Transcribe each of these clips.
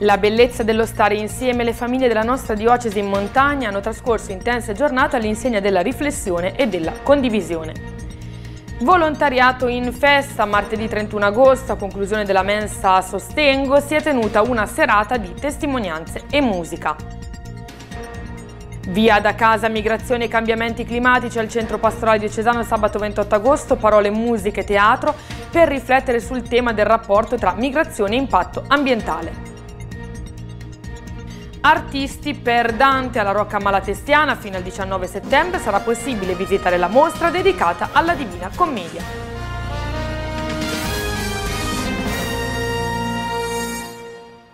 La bellezza dello stare insieme le famiglie della nostra diocesi in montagna hanno trascorso intense giornate all'insegna della riflessione e della condivisione. Volontariato in festa, martedì 31 agosto, a conclusione della mensa Sostengo, si è tenuta una serata di testimonianze e musica. Via da casa, migrazione e cambiamenti climatici al centro pastorale diocesano sabato 28 agosto, parole, musica e teatro per riflettere sul tema del rapporto tra migrazione e impatto ambientale. Artisti per Dante alla Rocca Malatestiana fino al 19 settembre sarà possibile visitare la mostra dedicata alla Divina Commedia.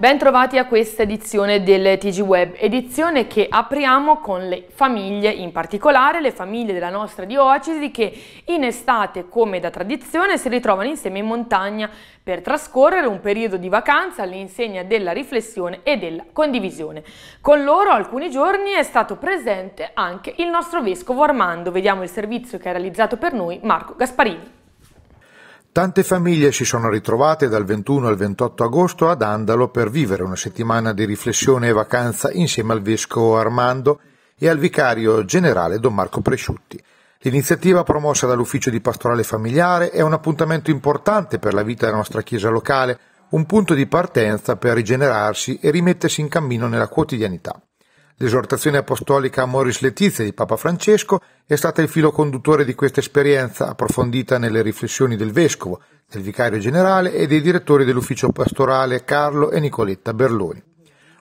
Bentrovati a questa edizione del TG Web, edizione che apriamo con le famiglie, in particolare le famiglie della nostra diocesi che in estate, come da tradizione, si ritrovano insieme in montagna per trascorrere un periodo di vacanza all'insegna della riflessione e della condivisione. Con loro alcuni giorni è stato presente anche il nostro vescovo Armando. Vediamo il servizio che ha realizzato per noi Marco Gasparini. Tante famiglie si sono ritrovate dal 21 al 28 agosto ad Andalo per vivere una settimana di riflessione e vacanza insieme al vescovo Armando e al vicario generale Don Marco Presciutti. L'iniziativa promossa dall'Ufficio di Pastorale Familiare è un appuntamento importante per la vita della nostra Chiesa locale, un punto di partenza per rigenerarsi e rimettersi in cammino nella quotidianità. L'esortazione apostolica Amoris Letizia di Papa Francesco è stata il filo conduttore di questa esperienza approfondita nelle riflessioni del vescovo, del vicario generale e dei direttori dell'ufficio pastorale Carlo e Nicoletta Berloni.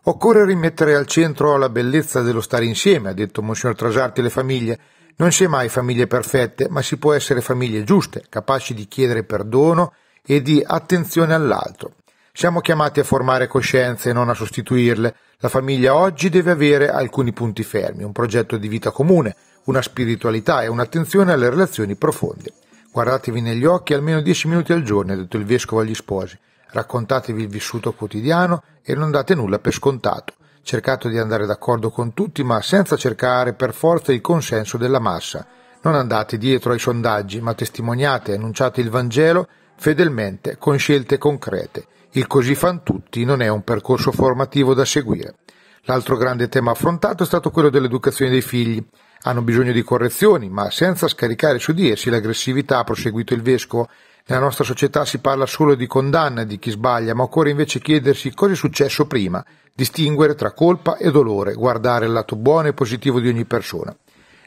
Occorre rimettere al centro la bellezza dello stare insieme, ha detto Monsignor Trasarti, le famiglie. Non si è mai famiglie perfette, ma si può essere famiglie giuste, capaci di chiedere perdono e di attenzione all'altro. Siamo chiamati a formare coscienze e non a sostituirle. La famiglia oggi deve avere alcuni punti fermi, un progetto di vita comune, una spiritualità e un'attenzione alle relazioni profonde. Guardatevi negli occhi almeno 10 minuti al giorno, ha detto il vescovo agli sposi. Raccontatevi il vissuto quotidiano e non date nulla per scontato. Cercate di andare d'accordo con tutti, ma senza cercare per forza il consenso della massa. Non andate dietro ai sondaggi, ma testimoniate e annunciate il Vangelo fedelmente, con scelte concrete. Il così fan tutti non è un percorso formativo da seguire. L'altro grande tema affrontato è stato quello dell'educazione dei figli. Hanno bisogno di correzioni, ma senza scaricare su di essi l'aggressività, ha proseguito il vescovo. Nella nostra società si parla solo di condanna di chi sbaglia, ma occorre invece chiedersi cosa è successo prima, distinguere tra colpa e dolore, guardare il lato buono e positivo di ogni persona.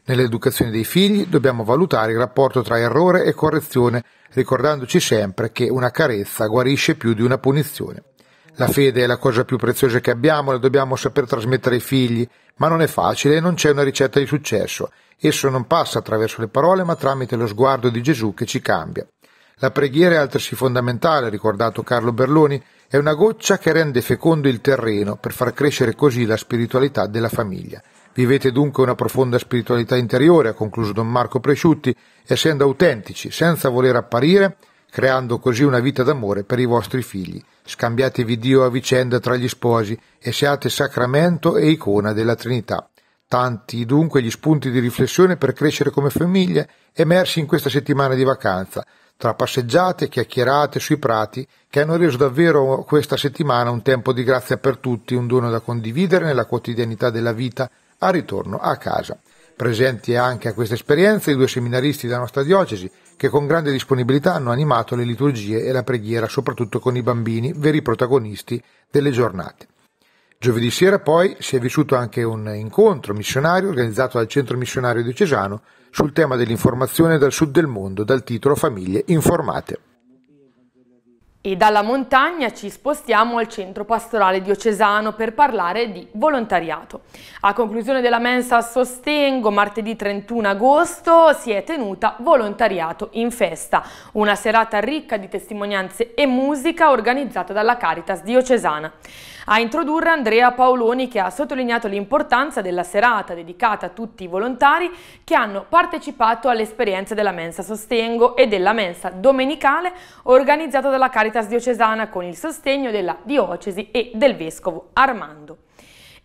Nell'educazione dei figli dobbiamo valutare il rapporto tra errore e correzione, ricordandoci sempre che una carezza guarisce più di una punizione. La fede è la cosa più preziosa che abbiamo, la dobbiamo saper trasmettere ai figli, ma non è facile e non c'è una ricetta di successo. Esso non passa attraverso le parole, ma tramite lo sguardo di Gesù che ci cambia. La preghiera è altresì fondamentale, ricordato Carlo Berloni, è una goccia che rende fecondo il terreno per far crescere così la spiritualità della famiglia. Vivete dunque una profonda spiritualità interiore, ha concluso Don Marco Presciutti, essendo autentici, senza voler apparire, creando così una vita d'amore per i vostri figli. Scambiatevi Dio a vicenda tra gli sposi e siate sacramento e icona della Trinità. Tanti dunque gli spunti di riflessione per crescere come famiglia emersi in questa settimana di vacanza, tra passeggiate, chiacchierate sui prati, che hanno reso davvero questa settimana un tempo di grazia per tutti, un dono da condividere nella quotidianità della vita al ritorno a casa. Presenti anche a questa esperienza i due seminaristi della nostra diocesi che con grande disponibilità hanno animato le liturgie e la preghiera, soprattutto con i bambini, veri protagonisti delle giornate. Giovedì sera poi si è vissuto anche un incontro missionario organizzato dal Centro Missionario Diocesano sul tema dell'informazione dal sud del mondo dal titolo Famiglie informate. E dalla montagna ci spostiamo al centro pastorale diocesano per parlare di volontariato. A conclusione della mensa Sostengo, martedì 31 agosto, si è tenuta Volontariato in Festa, una serata ricca di testimonianze e musica organizzata dalla Caritas diocesana. A introdurre Andrea Paoloni che ha sottolineato l'importanza della serata dedicata a tutti i volontari che hanno partecipato all'esperienza della mensa sostengo e della mensa domenicale organizzata dalla Caritas diocesana con il sostegno della diocesi e del vescovo Armando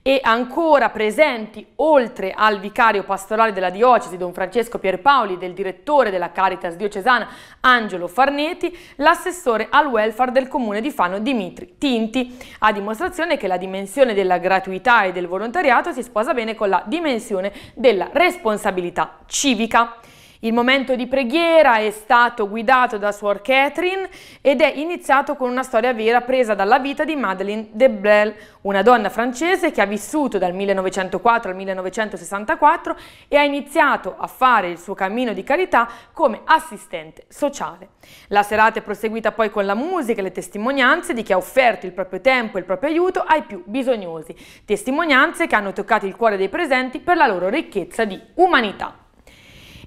e ancora presenti, oltre al vicario pastorale della diocesi Don Francesco Pierpaoli, del direttore della Caritas diocesana Angelo Farneti, l'assessore al welfare del comune di Fano Dimitri Tinti, a dimostrazione che la dimensione della gratuità e del volontariato si sposa bene con la dimensione della responsabilità civica. Il momento di preghiera è stato guidato da Suor Catherine ed è iniziato con una storia vera presa dalla vita di Madeleine de Blel, una donna francese che ha vissuto dal 1904 al 1964 e ha iniziato a fare il suo cammino di carità come assistente sociale. La serata è proseguita poi con la musica e le testimonianze di chi ha offerto il proprio tempo e il proprio aiuto ai più bisognosi, testimonianze che hanno toccato il cuore dei presenti per la loro ricchezza di umanità.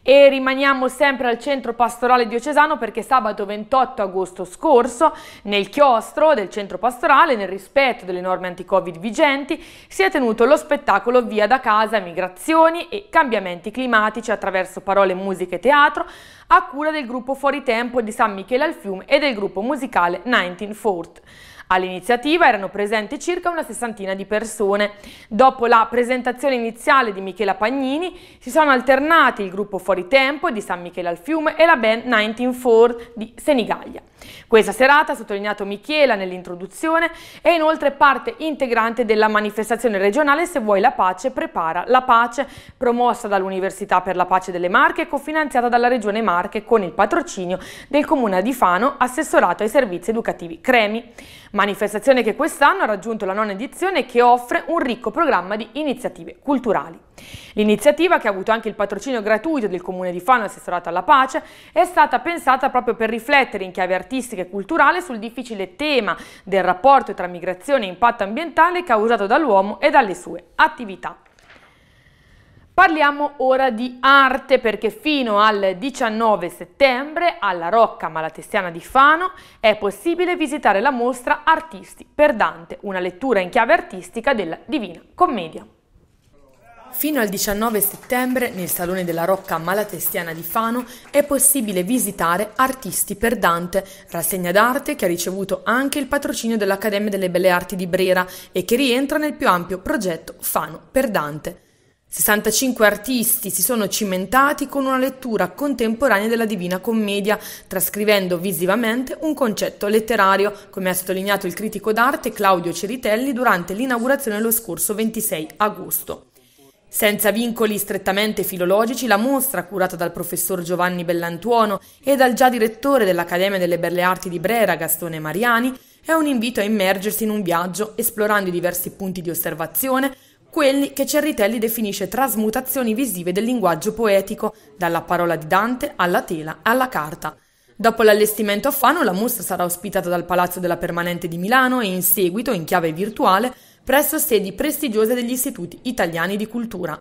E rimaniamo sempre al centro pastorale diocesano perché sabato 28 agosto scorso nel chiostro del centro pastorale, nel rispetto delle norme anti-covid vigenti, si è tenuto lo spettacolo Via da casa, migrazioni e cambiamenti climatici attraverso parole, musica e teatro a cura del gruppo Fuori Tempo di San Michele al Fiume e del gruppo musicale 19 Fort. All'iniziativa erano presenti circa una sessantina di persone. Dopo la presentazione iniziale di Michela Pagnini si sono alternati il gruppo Fuori Tempo di San Michele al Fiume e la band 194 di Senigallia. Questa serata, ha sottolineato Michela nell'introduzione, è inoltre parte integrante della manifestazione regionale Se vuoi la pace, prepara la pace, promossa dall'Università per la pace delle Marche e cofinanziata dalla Regione Marche con il patrocinio del Comune di Fano, assessorato ai servizi educativi Cremi. Manifestazione che quest'anno ha raggiunto la nona edizione e che offre un ricco programma di iniziative culturali. L'iniziativa, che ha avuto anche il patrocinio gratuito del Comune di Fano, assessorato alla pace, è stata pensata proprio per riflettere in chiave artistica artistica e culturale sul difficile tema del rapporto tra migrazione e impatto ambientale causato dall'uomo e dalle sue attività. Parliamo ora di arte perché fino al 19 settembre alla Rocca Malatestiana di Fano è possibile visitare la mostra Artisti per Dante, una lettura in chiave artistica della Divina Commedia. Fino al 19 settembre nel Salone della Rocca Malatestiana di Fano è possibile visitare Artisti per Dante, rassegna d'arte che ha ricevuto anche il patrocinio dell'Accademia delle Belle Arti di Brera e che rientra nel più ampio progetto Fano per Dante. 65 artisti si sono cimentati con una lettura contemporanea della Divina Commedia, trascrivendo visivamente un concetto letterario, come ha sottolineato il critico d'arte Claudio Ceritelli durante l'inaugurazione lo scorso 26 agosto. Senza vincoli strettamente filologici, la mostra, curata dal professor Giovanni Bellantuono e dal già direttore dell'Accademia delle Belle Arti di Brera, Gastone Mariani, è un invito a immergersi in un viaggio, esplorando i diversi punti di osservazione, quelli che Cerritelli definisce trasmutazioni visive del linguaggio poetico, dalla parola di Dante alla tela alla carta. Dopo l'allestimento a Fano, la mostra sarà ospitata dal Palazzo della Permanente di Milano e in seguito, in chiave virtuale, presso sedi prestigiose degli istituti italiani di cultura.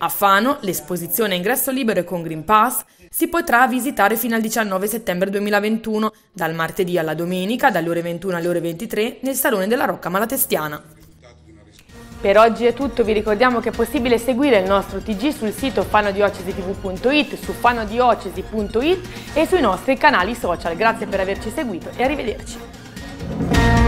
A Fano, l'esposizione a ingresso libero e con Green Pass si potrà visitare fino al 19 settembre 2021, dal martedì alla domenica, dalle ore 21 alle ore 23, nel Salone della Rocca Malatestiana. Per oggi è tutto, vi ricordiamo che è possibile seguire il nostro TG sul sito fanodiocesit.it, su fanodiocesi.it e sui nostri canali social. Grazie per averci seguito e arrivederci.